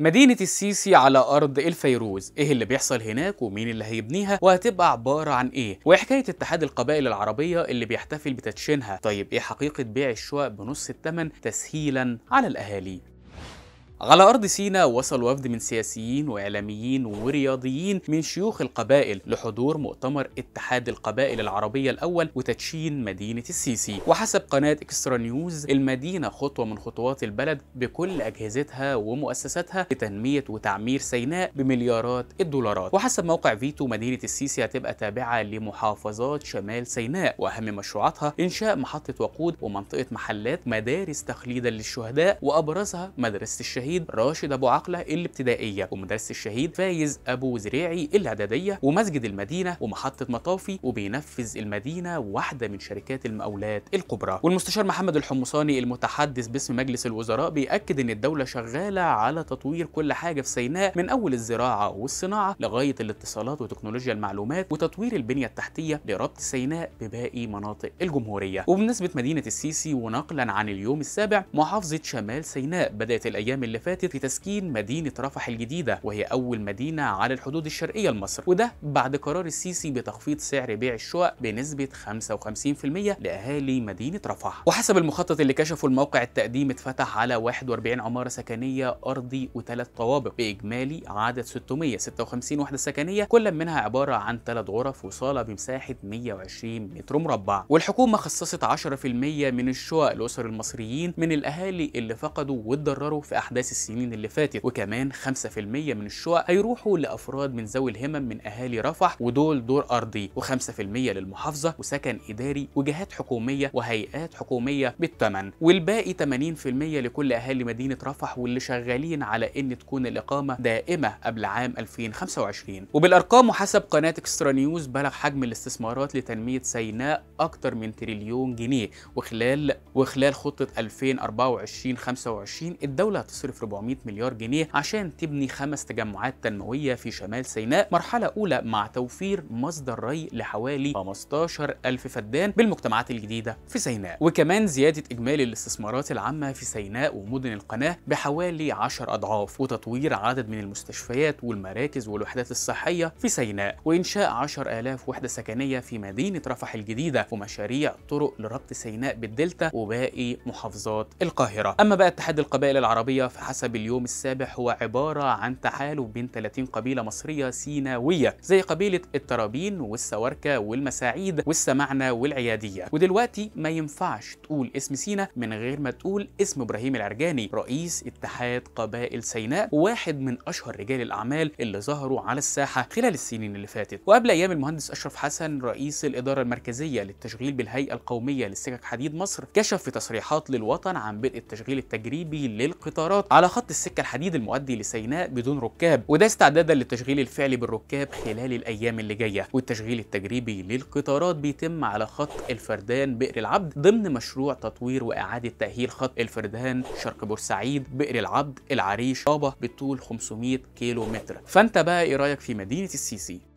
مدينة السيسي على أرض الفيروز، إيه اللي بيحصل هناك ومين اللي هيبنيها وهتبقى عبارة عن إيه؟ وحكاية اتحاد القبائل العربية اللي بيحتفل بتدشينها، طيب إيه حقيقة بيع الشقق بنص التمن تسهيلاً على الأهالي؟ على أرض سينا وصل وفد من سياسيين وإعلاميين ورياضيين من شيوخ القبائل لحضور مؤتمر اتحاد القبائل العربية الأول وتدشين مدينة السيسي وحسب قناة إكسترا نيوز المدينة خطوة من خطوات البلد بكل أجهزتها ومؤسساتها لتنمية وتعمير سيناء بمليارات الدولارات وحسب موقع فيتو مدينة السيسي هتبقى تابعة لمحافظات شمال سيناء وأهم مشروعاتها إنشاء محطة وقود ومنطقة محلات مدارس تخليدا للشهداء وأبرزها مدرسة الشهيد الشهيد راشد ابو عقله الابتدائيه ومدرسه الشهيد فايز ابو زريعي الاعداديه ومسجد المدينه ومحطه مطافي وبينفذ المدينه واحده من شركات المقاولات الكبرى والمستشار محمد الحمصاني المتحدث باسم مجلس الوزراء بيأكد ان الدوله شغاله على تطوير كل حاجه في سيناء من اول الزراعه والصناعه لغايه الاتصالات وتكنولوجيا المعلومات وتطوير البنيه التحتيه لربط سيناء بباقي مناطق الجمهوريه وبمناسبه مدينه السيسي ونقلا عن اليوم السابع محافظه شمال سيناء بدات الايام اللي فاتت في تسكين مدينة رفح الجديدة وهي أول مدينة على الحدود الشرقية لمصر وده بعد قرار السيسي بتخفيض سعر بيع الشقق بنسبة 55% لأهالي مدينة رفح وحسب المخطط اللي كشفه الموقع التقديم اتفتح على 41 عمارة سكنية أرضي وثلاث طوابق بإجمالي عدد 656 وحدة سكنية كل منها عبارة عن ثلاث غرف وصالة بمساحة 120 متر مربع والحكومة خصصت 10% من الشقق لأسر المصريين من الأهالي اللي فقدوا واتضرروا في أحداث السنين اللي فاتت وكمان 5% من الشقق هيروحوا لأفراد من ذوي الهمم من أهالي رفح ودول دور أرضي و5% للمحافظة وسكن إداري وجهات حكومية وهيئات حكومية بالثمن والباقي 80% لكل أهالي مدينة رفح واللي شغالين على إن تكون الإقامة دائمة قبل عام 2025 وبالأرقام وحسب قناة إكسترا نيوز بلغ حجم الاستثمارات لتنمية سيناء أكتر من تريليون جنيه وخلال وخلال خطة 2024 25 الدولة هتصرف تصرف 400 مليار جنيه عشان تبني خمس تجمعات تنموية في شمال سيناء مرحلة أولى مع توفير مصدر ري لحوالي 15 ألف فدان بالمجتمعات الجديدة في سيناء وكمان زيادة إجمالي الاستثمارات العامة في سيناء ومدن القناة بحوالي 10 أضعاف وتطوير عدد من المستشفيات والمراكز والوحدات الصحية في سيناء وإنشاء 10000 وحدة سكنية في مدينة رفح الجديدة ومشاريع طرق لربط سيناء بالدلتا وباقي محافظات القاهرة أما بقى اتحاد القبائل العربية حسب اليوم السابع هو عبارة عن تحالف بين 30 قبيلة مصرية سيناوية زي قبيلة الترابين والسواركة والمساعيد والسمعنة والعيادية ودلوقتي ما ينفعش تقول اسم سينا من غير ما تقول اسم إبراهيم العرجاني رئيس اتحاد قبائل سيناء وواحد من أشهر رجال الأعمال اللي ظهروا على الساحة خلال السنين اللي فاتت وقبل أيام المهندس أشرف حسن رئيس الإدارة المركزية للتشغيل بالهيئة القومية للسكك حديد مصر كشف في تصريحات للوطن عن بدء التشغيل التجريبي للقطارات على خط السكة الحديد المؤدي لسيناء بدون ركاب وده استعدادا للتشغيل الفعلي بالركاب خلال الأيام اللي جاية والتشغيل التجريبي للقطارات بيتم على خط الفردان بئر العبد ضمن مشروع تطوير وإعادة تأهيل خط الفردان شرق بورسعيد بئر العبد العريش طابة بطول 500 كيلو متر فأنت بقى إيه رأيك في مدينة السيسي